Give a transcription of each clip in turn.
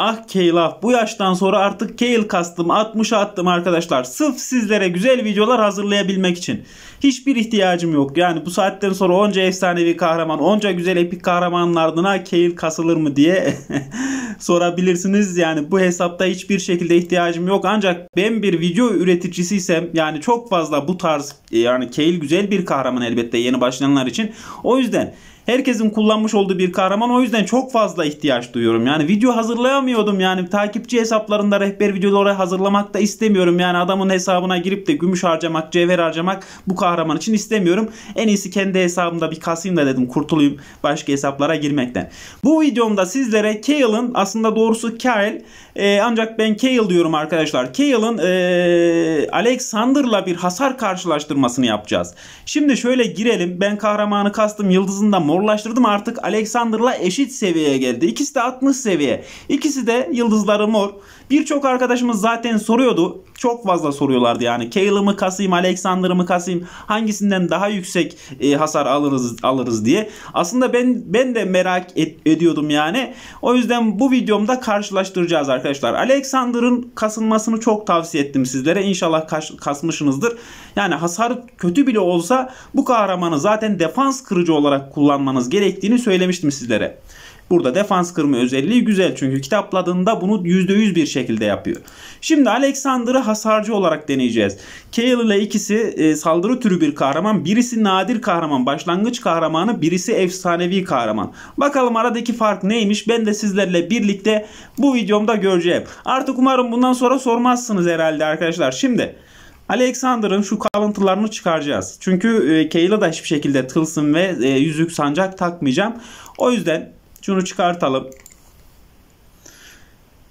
Ah Keyla, bu yaştan sonra artık Keyl kastım 60'a attım arkadaşlar. Sırf sizlere güzel videolar hazırlayabilmek için. Hiçbir ihtiyacım yok. Yani bu saatten sonra onca efsanevi kahraman, onca güzel epik kahramanın ardına Keyl kasılır mı diye sorabilirsiniz. Yani bu hesapta hiçbir şekilde ihtiyacım yok. Ancak ben bir video üreticisiysem yani çok fazla bu tarz yani Keyl güzel bir kahraman elbette yeni başlayanlar için. O yüzden herkesin kullanmış olduğu bir kahraman. O yüzden çok fazla ihtiyaç duyuyorum. Yani video hazırlayamıyordum yani. Takipçi hesaplarında rehber videoları hazırlamak da istemiyorum. Yani adamın hesabına girip de gümüş harcamak, cevher harcamak bu kahraman için istemiyorum. En iyisi kendi hesabımda bir kasayım da dedim kurtulayım başka hesaplara girmekten. Bu videomda sizlere Kale'ın aslında doğrusu Kale e, ancak ben Kale diyorum arkadaşlar. Kale'ın e, Alexander'la bir hasar karşılaştırmasını yapacağız. Şimdi şöyle girelim. Ben kahramanı kastım yıldızında mor zorlaştırdım artık Alexander'la eşit seviyeye geldi. İkisi de 60 seviye. İkisi de yıldızları mor. Birçok arkadaşımız zaten soruyordu. Çok fazla soruyorlardı yani. Kale'ı mı kasayım, Alexander'ı mı kasayım? Hangisinden daha yüksek e, hasar alırız alırız diye. Aslında ben ben de merak et, ediyordum yani. O yüzden bu videomda karşılaştıracağız arkadaşlar. Alexander'ın kasılmasını çok tavsiye ettim sizlere. İnşallah kas, kasmışsınızdır. Yani hasar kötü bile olsa bu kahramanı zaten defans kırıcı olarak kullanmanız gerektiğini söylemiştim sizlere. Burada defans kırma özelliği güzel çünkü kitapladığında bunu %100 bir şekilde yapıyor. Şimdi Alexander'ı hasarcı olarak deneyeceğiz. Kale ile ikisi e, saldırı türü bir kahraman. Birisi nadir kahraman, başlangıç kahramanı, birisi efsanevi kahraman. Bakalım aradaki fark neymiş? Ben de sizlerle birlikte bu videomda göreceğim. Artık umarım bundan sonra sormazsınız herhalde arkadaşlar. Şimdi Alexander'ın şu kalıntılarını çıkaracağız. Çünkü e, Kayla da hiçbir şekilde tılsım ve e, yüzük sancak takmayacağım. O yüzden şunu çıkartalım.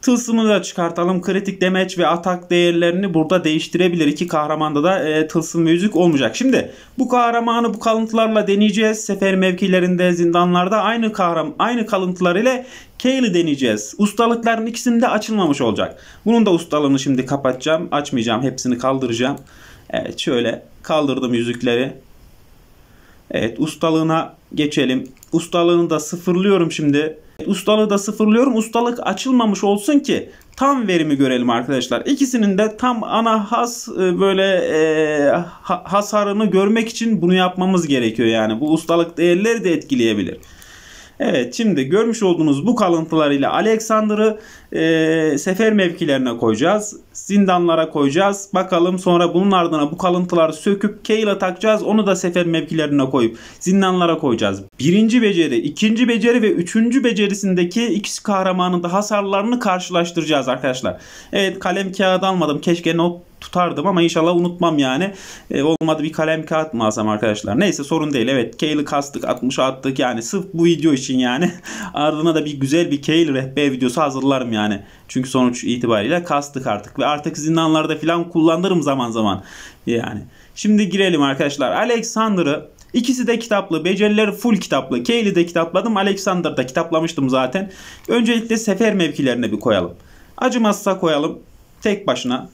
Tılsımı da çıkartalım. Kritik demeç ve atak değerlerini burada değiştirebilir. İki kahramanda da e, tılsım ve yüzük olmayacak. Şimdi bu kahramanı bu kalıntılarla deneyeceğiz. Sefer mevkilerinde, zindanlarda aynı kahram, aynı kalıntılar ile Kale'i deneyeceğiz. Ustalıkların ikisinde açılmamış olacak. Bunun da ustalığını şimdi kapatacağım. Açmayacağım. Hepsini kaldıracağım. Evet şöyle kaldırdım yüzükleri. Evet ustalığına geçelim. Ustalığını da sıfırlıyorum şimdi. Ustalığı da sıfırlıyorum. Ustalık açılmamış olsun ki tam verimi görelim arkadaşlar. İkisinin de tam ana has e, böyle e, hasarını görmek için bunu yapmamız gerekiyor yani. Bu ustalık değerleri de etkileyebilir. Evet şimdi görmüş olduğunuz bu kalıntılarıyla Alexander'ı e, sefer mevkilerine koyacağız. Zindanlara koyacağız. Bakalım sonra bunun ardına bu kalıntıları söküp Kale'a takacağız. Onu da sefer mevkilerine koyup zindanlara koyacağız. Birinci beceri, ikinci beceri ve üçüncü becerisindeki ikisi kahramanın da hasarlarını karşılaştıracağız arkadaşlar. Evet kalem kağıdı almadım. Keşke not tutardım ama inşallah unutmam yani. E, olmadı bir kalem kağıt mı alsam arkadaşlar. Neyse sorun değil. Evet Kale'ı kastık 60'a attık yani sırf bu video için yani. Ardına da bir güzel bir Kale rehber videosu hazırlarım yani. Çünkü sonuç itibariyle kastık artık. Ve artık zindanlarda falan kullanırım zaman zaman. Yani. Şimdi girelim arkadaşlar. Alexander'ı İkisi de kitaplı. Becerileri full kitaplı. Kale'i de kitapladım. Alexander'da kitaplamıştım zaten. Öncelikle sefer mevkilerine bir koyalım. Acımazsa koyalım. Tek başına.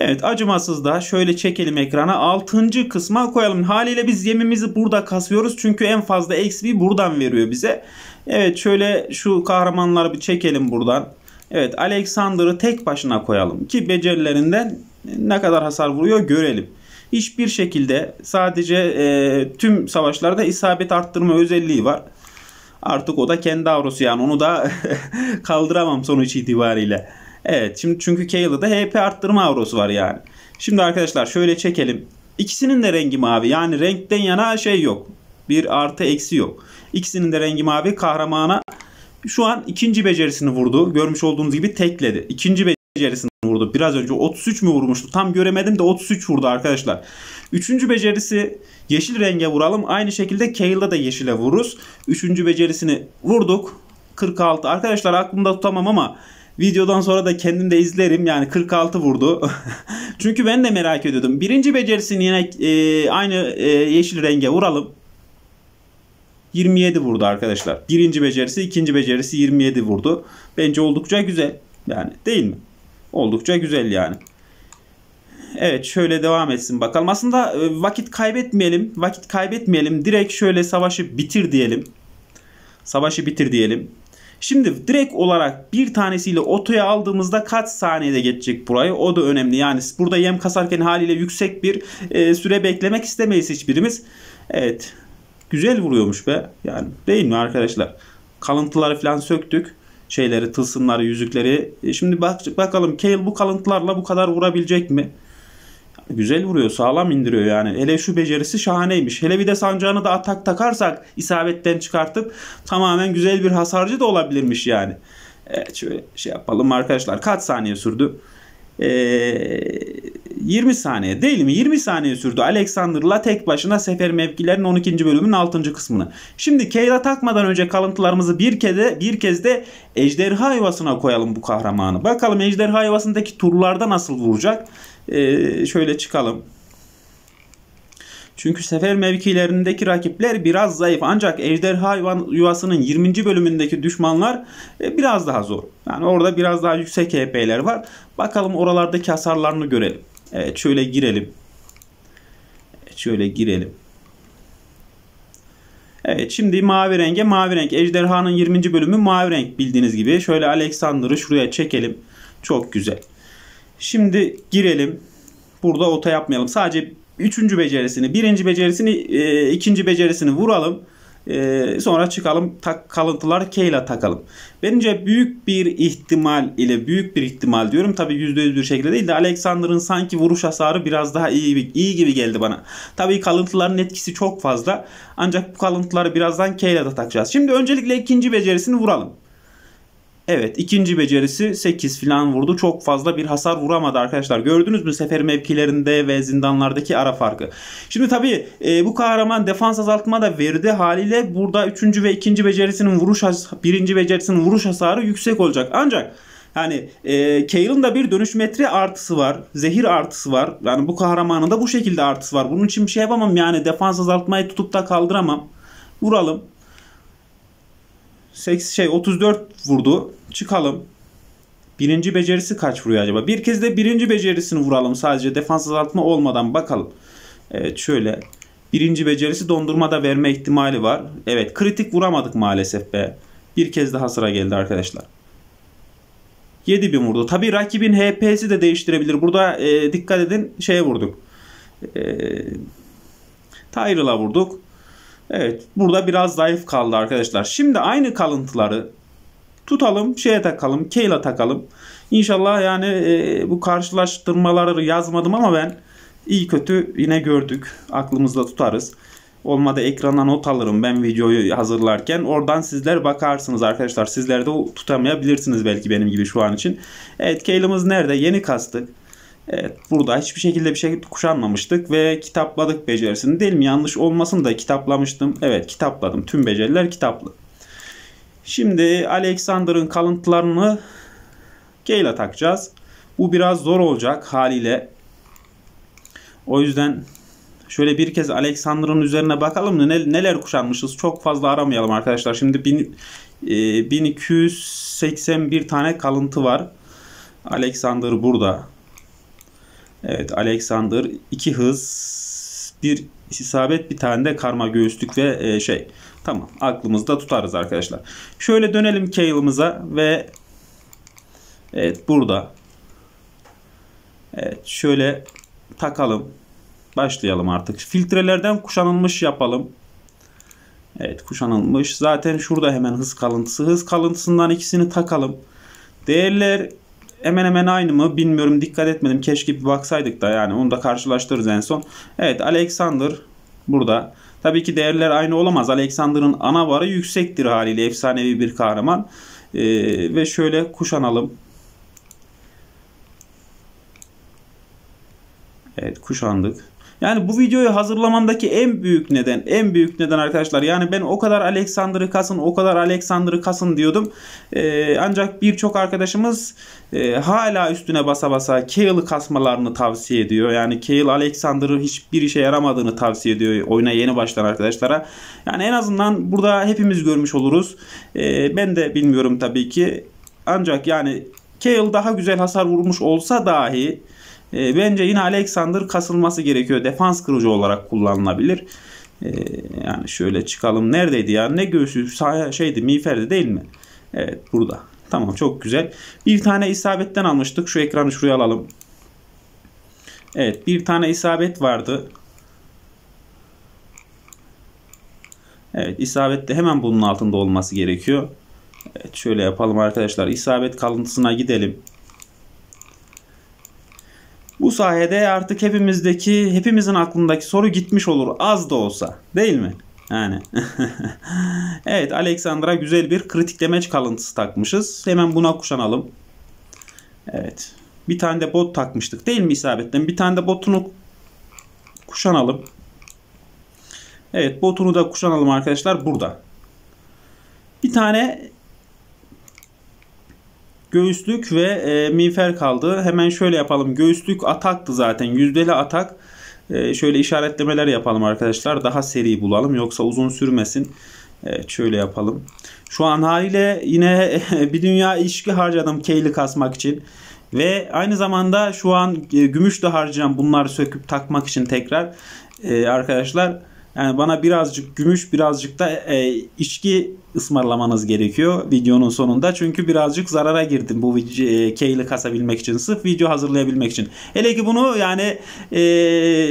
Evet acımasız da şöyle çekelim ekrana. 6. kısma koyalım. Haliyle biz yemimizi burada kasıyoruz. Çünkü en fazla XP buradan veriyor bize. Evet şöyle şu kahramanları bir çekelim buradan. Evet Alexander'ı tek başına koyalım. Ki becerilerinden ne kadar hasar vuruyor görelim. Hiçbir şekilde sadece e, tüm savaşlarda isabet arttırma özelliği var. Artık o da kendi avrosu yani onu da kaldıramam sonuç itibariyle. Evet şimdi çünkü Kale'da HP arttırma avrosu var yani. Şimdi arkadaşlar şöyle çekelim. İkisinin de rengi mavi. Yani renkten yana şey yok. Bir artı eksi yok. İkisinin de rengi mavi. Kahramana şu an ikinci becerisini vurdu. Görmüş olduğunuz gibi tekledi. İkinci becerisini vurdu. Biraz önce 33 mü vurmuştu? Tam göremedim de 33 vurdu arkadaşlar. Üçüncü becerisi yeşil renge vuralım. Aynı şekilde Kayla da yeşile vururuz. Üçüncü becerisini vurduk. 46. Arkadaşlar aklımda tutamam ama Videodan sonra da kendim de izlerim. Yani 46 vurdu. Çünkü ben de merak ediyordum. Birinci becerisini yine e, aynı e, yeşil renge vuralım. 27 vurdu arkadaşlar. Birinci becerisi, ikinci becerisi 27 vurdu. Bence oldukça güzel. Yani değil mi? Oldukça güzel yani. Evet şöyle devam etsin bakalım. Aslında e, vakit kaybetmeyelim. Vakit kaybetmeyelim. Direkt şöyle savaşı bitir diyelim. Savaşı bitir diyelim. Şimdi direkt olarak bir tanesiyle otoya aldığımızda kaç saniyede geçecek burayı o da önemli. Yani burada yem kasarken haliyle yüksek bir e, süre beklemek istemeyiz hiçbirimiz. Evet güzel vuruyormuş be yani değil mi arkadaşlar? Kalıntıları falan söktük şeyleri tılsımları yüzükleri. E, şimdi bak, bakalım Kale bu kalıntılarla bu kadar vurabilecek mi? Güzel vuruyor sağlam indiriyor yani. Hele şu becerisi şahaneymiş. Hele bir de sancağını da atak takarsak isabetten çıkartıp tamamen güzel bir hasarcı da olabilirmiş yani. Evet şöyle şey yapalım arkadaşlar. Kaç saniye sürdü? Ee, 20 saniye değil mi? 20 saniye sürdü Alexander'la tek başına Sefer Mevkilerin 12. bölümünün 6. kısmını. Şimdi Kayla takmadan önce kalıntılarımızı bir kez de, bir kez de ejderha yuvasına koyalım bu kahramanı. Bakalım ejderha yuvasındaki turlarda nasıl vuracak? Ee, şöyle çıkalım. Çünkü sefer mevkilerindeki rakipler biraz zayıf ancak ejderha yuvasının 20. bölümündeki düşmanlar e, biraz daha zor. Yani orada biraz daha yüksek HP'ler var. Bakalım oralardaki hasarlarını görelim. Evet şöyle girelim. Evet, şöyle girelim. Evet şimdi mavi renge mavi renk. Ejderhanın 20. bölümü mavi renk bildiğiniz gibi. Şöyle Alexander'ı şuraya çekelim. Çok güzel. Şimdi girelim. Burada ota yapmayalım. Sadece üçüncü becerisini, birinci becerisini, e, ikinci becerisini vuralım. E, sonra çıkalım tak, kalıntılar K ile takalım. Bence büyük bir ihtimal ile büyük bir ihtimal diyorum. Tabi %100 bir şekilde değil de Alexander'ın sanki vuruş hasarı biraz daha iyi, iyi gibi geldi bana. Tabi kalıntıların etkisi çok fazla. Ancak bu kalıntıları birazdan K ile de takacağız. Şimdi öncelikle ikinci becerisini vuralım. Evet ikinci becerisi 8 falan vurdu. Çok fazla bir hasar vuramadı arkadaşlar. Gördünüz mü sefer mevkilerinde ve zindanlardaki ara farkı. Şimdi tabii e, bu kahraman defans azaltma da verdi. Haliyle burada üçüncü ve ikinci becerisinin vuruş birinci becerisinin vuruş hasarı yüksek olacak. Ancak yani e, Kale'ın da bir dönüş metre artısı var. Zehir artısı var. Yani bu kahramanın da bu şekilde artısı var. Bunun için bir şey yapamam yani. Defans azaltmayı tutup da kaldıramam. Vuralım. 8 şey 34 vurdu. Çıkalım. Birinci becerisi kaç vuruyor acaba? Bir kez de birinci becerisini vuralım sadece defans azaltma olmadan bakalım. Evet şöyle. Birinci becerisi dondurma da verme ihtimali var. Evet kritik vuramadık maalesef be. Bir kez daha sıra geldi arkadaşlar. 7 bin vurdu. Tabi rakibin HP'si de değiştirebilir. Burada e, dikkat edin şeye vurduk. E, Tyrell'a vurduk. Evet burada biraz zayıf kaldı arkadaşlar. Şimdi aynı kalıntıları tutalım şeye takalım keyla takalım. İnşallah yani e, bu karşılaştırmaları yazmadım ama ben iyi kötü yine gördük. Aklımızda tutarız. Olmadı ekrana not alırım ben videoyu hazırlarken. Oradan sizler bakarsınız arkadaşlar. Sizler de tutamayabilirsiniz belki benim gibi şu an için. Evet keylimiz nerede? Yeni kastık. Evet, burada hiçbir şekilde bir şey kuşanmamıştık ve kitapladık becerisini değil mi? Yanlış olmasın da kitaplamıştım. Evet kitapladım. Tüm beceriler kitaplı. Şimdi Alexander'ın kalıntılarını Gale'a takacağız. Bu biraz zor olacak haliyle. O yüzden şöyle bir kez Alexander'ın üzerine bakalım da neler kuşanmışız. Çok fazla aramayalım arkadaşlar. Şimdi 1281 e, tane kalıntı var. Alexander burada. Evet Alexander iki hız bir isabet bir tane de karma göğüslük ve e, şey. Tamam aklımızda tutarız arkadaşlar. Şöyle dönelim Cale'ımıza ve evet burada evet şöyle takalım. Başlayalım artık. Filtrelerden kuşanılmış yapalım. Evet kuşanılmış. Zaten şurada hemen hız kalıntısı. Hız kalıntısından ikisini takalım. Değerler hemen hemen aynı mı bilmiyorum dikkat etmedim. Keşke bir baksaydık da yani onu da karşılaştırırız en son. Evet Alexander burada. Tabii ki değerler aynı olamaz. Alexander'ın ana varı yüksektir haliyle efsanevi bir kahraman. Ee, ve şöyle kuşanalım. Evet kuşandık. Yani bu videoyu hazırlamamdaki en büyük neden, en büyük neden arkadaşlar. Yani ben o kadar Alexander'ı kasın, o kadar Alexander'ı kasın diyordum. Ee, ancak birçok arkadaşımız e, hala üstüne basa basa Kale'ı kasmalarını tavsiye ediyor. Yani Kale Alexander'ı hiçbir işe yaramadığını tavsiye ediyor oyuna yeni başlayan arkadaşlara. Yani en azından burada hepimiz görmüş oluruz. Ee, ben de bilmiyorum tabii ki. Ancak yani Kale daha güzel hasar vurmuş olsa dahi e, bence yine Alexander kasılması gerekiyor. Defans kırıcı olarak kullanılabilir. E, yani şöyle çıkalım. Neredeydi ya? Ne göğsü? Şeydi miğferdi değil mi? Evet burada. Tamam çok güzel. Bir tane isabetten almıştık. Şu ekranı şuraya alalım. Evet bir tane isabet vardı. Evet isabet de hemen bunun altında olması gerekiyor. Evet şöyle yapalım arkadaşlar. İsabet kalıntısına gidelim. Bu sayede artık hepimizdeki, hepimizin aklındaki soru gitmiş olur az da olsa. Değil mi? Yani. evet Alexander'a güzel bir kritik kritiklemeç kalıntısı takmışız. Hemen buna kuşanalım. Evet. Bir tane de bot takmıştık değil mi isabetten? Bir tane de botunu kuşanalım. Evet botunu da kuşanalım arkadaşlar burada. Bir tane Göğüslük ve e, miğfer kaldı. Hemen şöyle yapalım. Göğüslük ataktı zaten. Yüzdeli atak. E, şöyle işaretlemeler yapalım arkadaşlar. Daha seri bulalım. Yoksa uzun sürmesin. Evet şöyle yapalım. Şu an haliyle yine bir dünya ilişki harcadım keyli kasmak için. Ve aynı zamanda şu an e, gümüş de harcayacağım bunları söküp takmak için tekrar. Ee, arkadaşlar yani bana birazcık gümüş birazcık da e, içki ısmarlamanız gerekiyor videonun sonunda. Çünkü birazcık zarara girdim bu e, keyli kasabilmek için. Sırf video hazırlayabilmek için. Hele ki bunu yani e,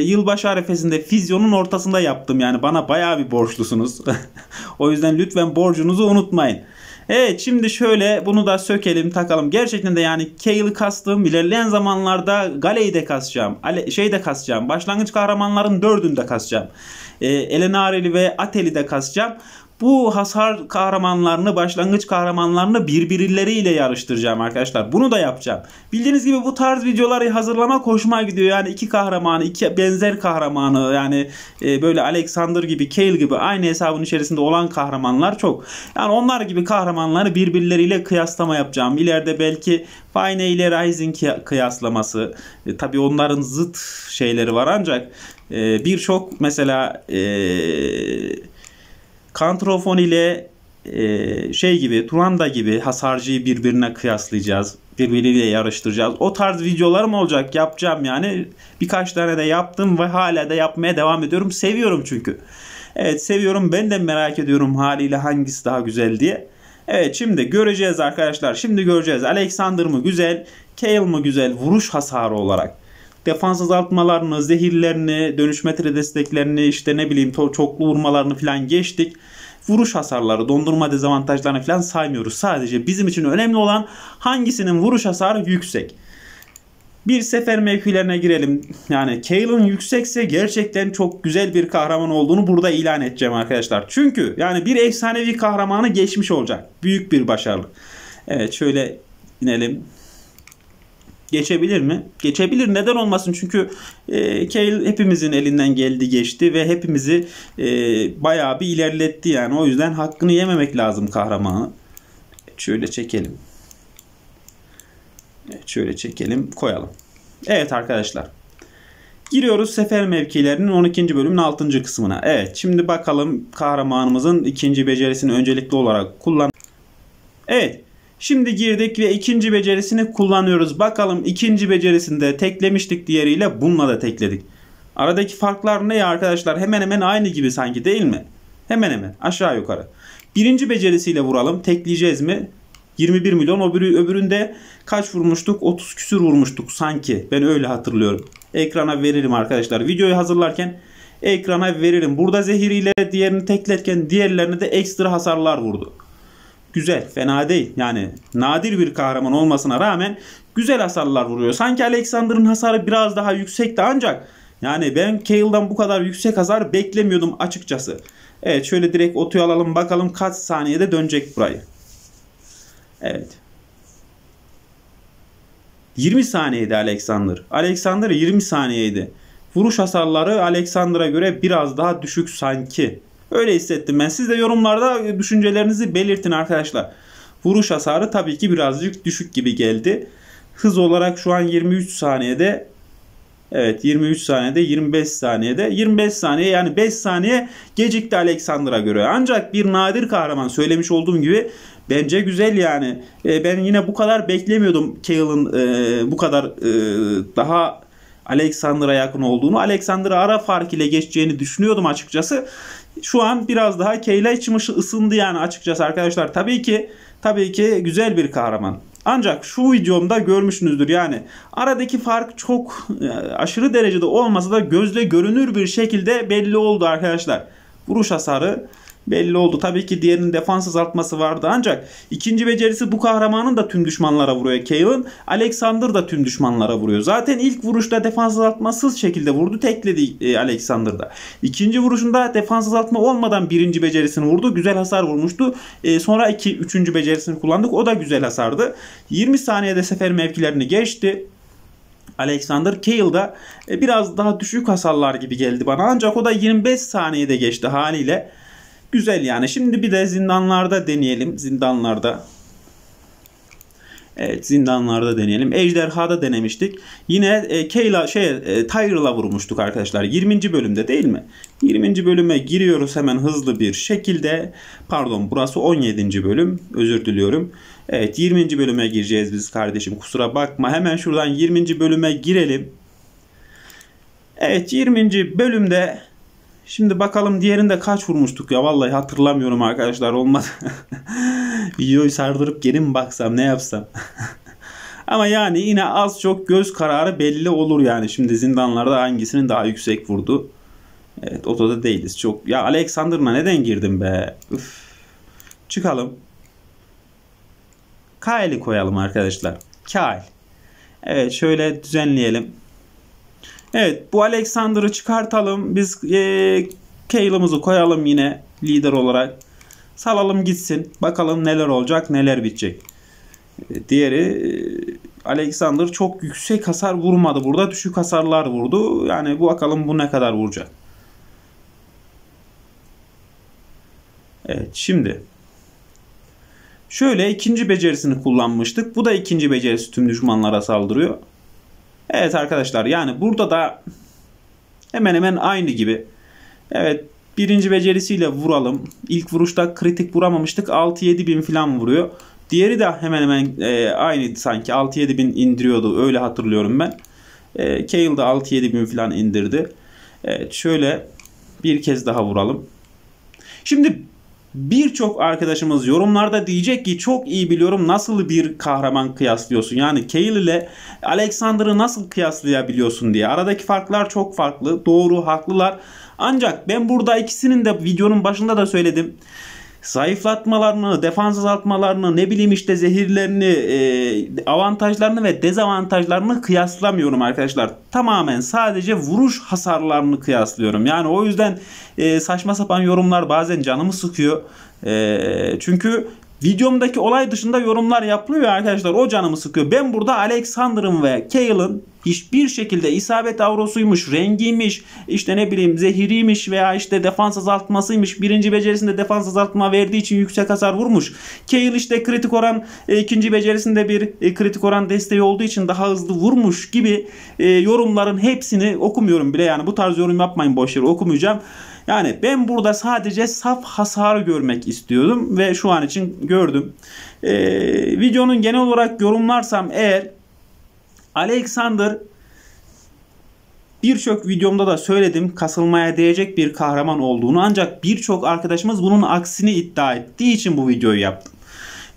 yılbaşı arifesinde fizyonun ortasında yaptım. Yani bana bayağı bir borçlusunuz. o yüzden lütfen borcunuzu unutmayın. Evet şimdi şöyle bunu da sökelim takalım. Gerçekten de yani Kale'ı kastım. İlerleyen zamanlarda Gale'yi de kasacağım. Ale, şey de kasacağım. Başlangıç kahramanların dördünü de kasacağım. E, Elenareli ve Ateli de kasacağım. Bu hasar kahramanlarını, başlangıç kahramanlarını birbirleriyle yarıştıracağım arkadaşlar. Bunu da yapacağım. Bildiğiniz gibi bu tarz videoları hazırlama koşma gidiyor. Yani iki kahramanı, iki benzer kahramanı yani e, böyle Alexander gibi, Kale gibi aynı hesabın içerisinde olan kahramanlar çok. Yani onlar gibi kahramanları birbirleriyle kıyaslama yapacağım. İleride belki Fine ile Rising kıyaslaması. E, tabii onların zıt şeyleri var ancak e, birçok mesela eee Kantrofon ile e, şey gibi Turanda gibi hasarcıyı birbirine kıyaslayacağız. Birbiriyle yarıştıracağız. O tarz videolar mı olacak. Yapacağım yani. Birkaç tane de yaptım ve hala da yapmaya devam ediyorum. Seviyorum çünkü. Evet seviyorum. Ben de merak ediyorum haliyle hangisi daha güzel diye. Evet şimdi göreceğiz arkadaşlar. Şimdi göreceğiz. Alexander mı güzel? Kale mı güzel? Vuruş hasarı olarak defans azaltmalarını, zehirlerini, dönüş metre desteklerini, işte ne bileyim çoklu vurmalarını falan geçtik vuruş hasarları, dondurma dezavantajlarını falan saymıyoruz. Sadece bizim için önemli olan hangisinin vuruş hasarı yüksek. Bir sefer mevkilerine girelim. Yani Kalen yüksekse gerçekten çok güzel bir kahraman olduğunu burada ilan edeceğim arkadaşlar. Çünkü yani bir efsanevi kahramanı geçmiş olacak. Büyük bir başarı. Evet şöyle inelim. Geçebilir mi? Geçebilir. Neden olmasın? Çünkü e, Kale hepimizin elinden geldi geçti ve hepimizi e, bayağı bir ilerletti yani. O yüzden hakkını yememek lazım kahramanı. Şöyle çekelim. Evet, şöyle çekelim. Koyalım. Evet arkadaşlar. Giriyoruz sefer mevkilerinin 12. bölümün 6. kısmına. Evet şimdi bakalım kahramanımızın ikinci becerisini öncelikli olarak kullan. Evet Şimdi girdik ve ikinci becerisini kullanıyoruz. Bakalım ikinci becerisinde teklemiştik diğeriyle bununla da tekledik. Aradaki farklar ne arkadaşlar? Hemen hemen aynı gibi sanki değil mi? Hemen hemen aşağı yukarı. Birinci becerisiyle vuralım. Tekleyeceğiz mi? 21 milyon. Öbürü, öbüründe kaç vurmuştuk? 30 küsür vurmuştuk sanki. Ben öyle hatırlıyorum. Ekrana veririm arkadaşlar. Videoyu hazırlarken ekrana veririm. Burada zehir ile diğerini tekletken diğerlerine de ekstra hasarlar vurdu güzel, fena değil. Yani nadir bir kahraman olmasına rağmen güzel hasarlar vuruyor. Sanki Alexander'ın hasarı biraz daha yüksekti ancak yani ben Kale'dan bu kadar yüksek hasar beklemiyordum açıkçası. Evet şöyle direkt otuya alalım bakalım kaç saniyede dönecek burayı. Evet. 20 saniyeydi Alexander. Alexander 20 saniyeydi. Vuruş hasarları Alexander'a göre biraz daha düşük sanki. Öyle hissettim ben. Siz de yorumlarda e, düşüncelerinizi belirtin arkadaşlar. Vuruş hasarı tabii ki birazcık düşük gibi geldi. Hız olarak şu an 23 saniyede Evet 23 saniyede 25 saniyede 25 saniye yani 5 saniye gecikti Alexander'a göre. Ancak bir nadir kahraman söylemiş olduğum gibi bence güzel yani. E, ben yine bu kadar beklemiyordum Cale'ın e, bu kadar e, daha Alexander'a yakın olduğunu. Alexander'a ara fark ile geçeceğini düşünüyordum açıkçası şu an biraz daha Keyla içmişi ısındı yani açıkçası arkadaşlar. Tabii ki tabii ki güzel bir kahraman. Ancak şu videomda görmüşsünüzdür yani aradaki fark çok e, aşırı derecede olmasa da gözle görünür bir şekilde belli oldu arkadaşlar. Vuruş hasarı belli oldu. Tabii ki diğerinin defans azaltması vardı ancak ikinci becerisi bu kahramanın da tüm düşmanlara vuruyor Kalen. Alexander da tüm düşmanlara vuruyor. Zaten ilk vuruşta defans azaltmasız şekilde vurdu. Tekledi Alexander'da Alexander İkinci vuruşunda defans azaltma olmadan birinci becerisini vurdu. Güzel hasar vurmuştu. E, sonra iki, üçüncü becerisini kullandık. O da güzel hasardı. 20 saniyede sefer mevkilerini geçti. Alexander Kale e, biraz daha düşük hasarlar gibi geldi bana. Ancak o da 25 saniyede geçti haliyle. Güzel yani. Şimdi bir de zindanlarda deneyelim. Zindanlarda. Evet zindanlarda deneyelim. Ejderha'da denemiştik. Yine e, Kayla şey e, Tiger'la vurmuştuk arkadaşlar. 20. bölümde değil mi? 20. bölüme giriyoruz hemen hızlı bir şekilde. Pardon burası 17. bölüm. Özür diliyorum. Evet 20. bölüme gireceğiz biz kardeşim. Kusura bakma. Hemen şuradan 20. bölüme girelim. Evet 20. bölümde Şimdi bakalım diğerinde kaç vurmuştuk ya vallahi hatırlamıyorum arkadaşlar olmadı. Videoyu sardırıp geri mi baksam ne yapsam. Ama yani yine az çok göz kararı belli olur yani. Şimdi zindanlarda hangisinin daha yüksek vurdu. Evet otoda değiliz. Çok ya Alexander'la neden girdim be? Üf. Çıkalım. Kyle'i koyalım arkadaşlar. Kyle. Evet şöyle düzenleyelim. Evet bu Alexander'ı çıkartalım. Biz e, Kale'ımızı koyalım yine lider olarak. Salalım gitsin. Bakalım neler olacak neler bitecek. E, diğeri e, Alexander çok yüksek hasar vurmadı. Burada düşük hasarlar vurdu. Yani bu bakalım bu ne kadar vuracak. Evet şimdi. Şöyle ikinci becerisini kullanmıştık. Bu da ikinci becerisi tüm düşmanlara saldırıyor. Evet arkadaşlar yani burada da hemen hemen aynı gibi. Evet birinci becerisiyle vuralım. İlk vuruşta kritik vuramamıştık. 6-7 bin falan vuruyor. Diğeri de hemen hemen e, aynıydı sanki. 6-7 bin indiriyordu. Öyle hatırlıyorum ben. E, Kale da 6-7 bin falan indirdi. Evet şöyle bir kez daha vuralım. Şimdi Birçok arkadaşımız yorumlarda diyecek ki çok iyi biliyorum nasıl bir kahraman kıyaslıyorsun. Yani Kale ile Alexander'ı nasıl kıyaslayabiliyorsun diye. Aradaki farklar çok farklı. Doğru, haklılar. Ancak ben burada ikisinin de videonun başında da söyledim zayıflatmalarını, defans azaltmalarını, ne bileyim işte zehirlerini, e, avantajlarını ve dezavantajlarını kıyaslamıyorum arkadaşlar. Tamamen sadece vuruş hasarlarını kıyaslıyorum. Yani o yüzden e, saçma sapan yorumlar bazen canımı sıkıyor. E, çünkü videomdaki olay dışında yorumlar yapılıyor arkadaşlar. O canımı sıkıyor. Ben burada Alexander'ın ve Kale'ın hiçbir şekilde isabet avrosuymuş, rengiymiş, işte ne bileyim zehiriymiş veya işte defans azaltmasıymış. Birinci becerisinde defans azaltma verdiği için yüksek hasar vurmuş. Kale işte kritik oran e, ikinci becerisinde bir e, kritik oran desteği olduğu için daha hızlı vurmuş gibi e, yorumların hepsini okumuyorum bile yani bu tarz yorum yapmayın boş yere okumayacağım. Yani ben burada sadece saf hasar görmek istiyordum ve şu an için gördüm. Ee, videonun genel olarak yorumlarsam eğer Alexander birçok videomda da söyledim kasılmaya değecek bir kahraman olduğunu ancak birçok arkadaşımız bunun aksini iddia ettiği için bu videoyu yaptım.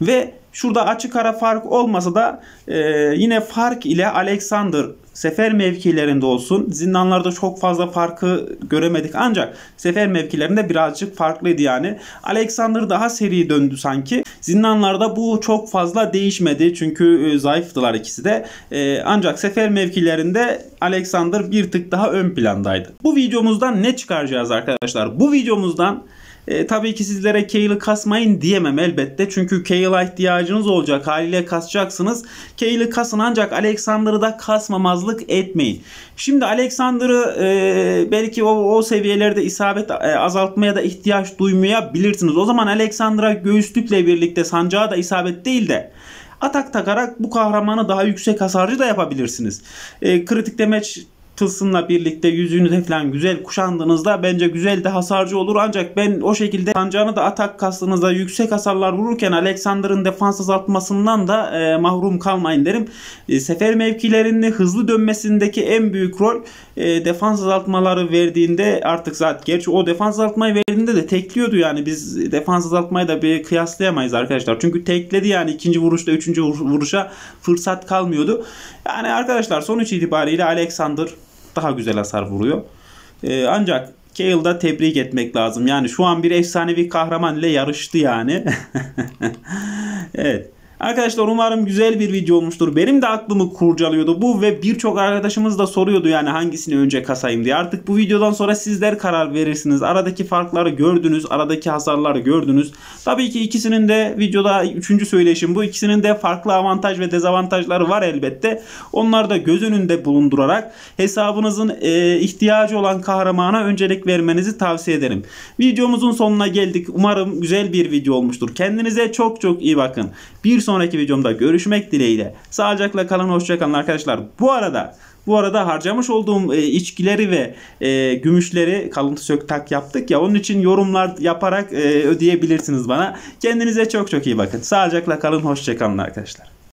Ve şurada açık ara fark olmasa da e, yine fark ile Alexander sefer mevkilerinde olsun zindanlarda çok fazla farkı göremedik ancak sefer mevkilerinde birazcık farklıydı yani. Alexander daha seri döndü sanki. Zindanlarda bu çok fazla değişmedi çünkü e, zayıftılar ikisi de. E, ancak sefer mevkilerinde Alexander bir tık daha ön plandaydı. Bu videomuzdan ne çıkaracağız arkadaşlar? Bu videomuzdan e, tabii ki sizlere Kale'ı kasmayın diyemem elbette. Çünkü Kale'a ihtiyacınız olacak. Haliyle kasacaksınız. Kale'ı kasın ancak Alexander'ı da kasmamazlık etmeyin. Şimdi Alexander'ı e, belki o, o seviyelerde isabet e, azaltmaya da ihtiyaç duymayabilirsiniz. O zaman Alexander'a göğüslükle birlikte sancağı da isabet değil de atak takarak bu kahramanı daha yüksek hasarcı da yapabilirsiniz. E, kritik demeç tılsımla birlikte yüzünüze falan güzel kuşandığınızda bence güzel de hasarcı olur. Ancak ben o şekilde sancağını da atak kastığınızda yüksek hasarlar vururken Alexander'ın defans azaltmasından da e, mahrum kalmayın derim. E, sefer mevkilerini hızlı dönmesindeki en büyük rol e, defans azaltmaları verdiğinde artık zaten gerçi o defans azaltmayı verdiğinde de tekliyordu yani biz defans azaltmayı da bir kıyaslayamayız arkadaşlar. Çünkü tekledi yani ikinci vuruşta üçüncü vuruşa fırsat kalmıyordu. Yani arkadaşlar sonuç itibariyle Alexander daha güzel hasar vuruyor. E, ancak Kale'da tebrik etmek lazım. Yani şu an bir efsanevi kahraman ile yarıştı yani. evet. Arkadaşlar umarım güzel bir video olmuştur. Benim de aklımı kurcalıyordu bu ve birçok arkadaşımız da soruyordu yani hangisini önce kasayım diye. Artık bu videodan sonra sizler karar verirsiniz. Aradaki farkları gördünüz. Aradaki hasarları gördünüz. Tabii ki ikisinin de videoda üçüncü söyleşim bu. ikisinin de farklı avantaj ve dezavantajları var elbette. Onları da göz önünde bulundurarak hesabınızın e, ihtiyacı olan kahramana öncelik vermenizi tavsiye ederim. Videomuzun sonuna geldik. Umarım güzel bir video olmuştur. Kendinize çok çok iyi bakın. Bir sonraki sonraki videomda görüşmek dileğiyle. Sağlıcakla kalın, hoşçakalın arkadaşlar. Bu arada bu arada harcamış olduğum e, içkileri ve e, gümüşleri kalıntı söktak yaptık ya onun için yorumlar yaparak e, ödeyebilirsiniz bana. Kendinize çok çok iyi bakın. Sağlıcakla kalın, hoşçakalın arkadaşlar.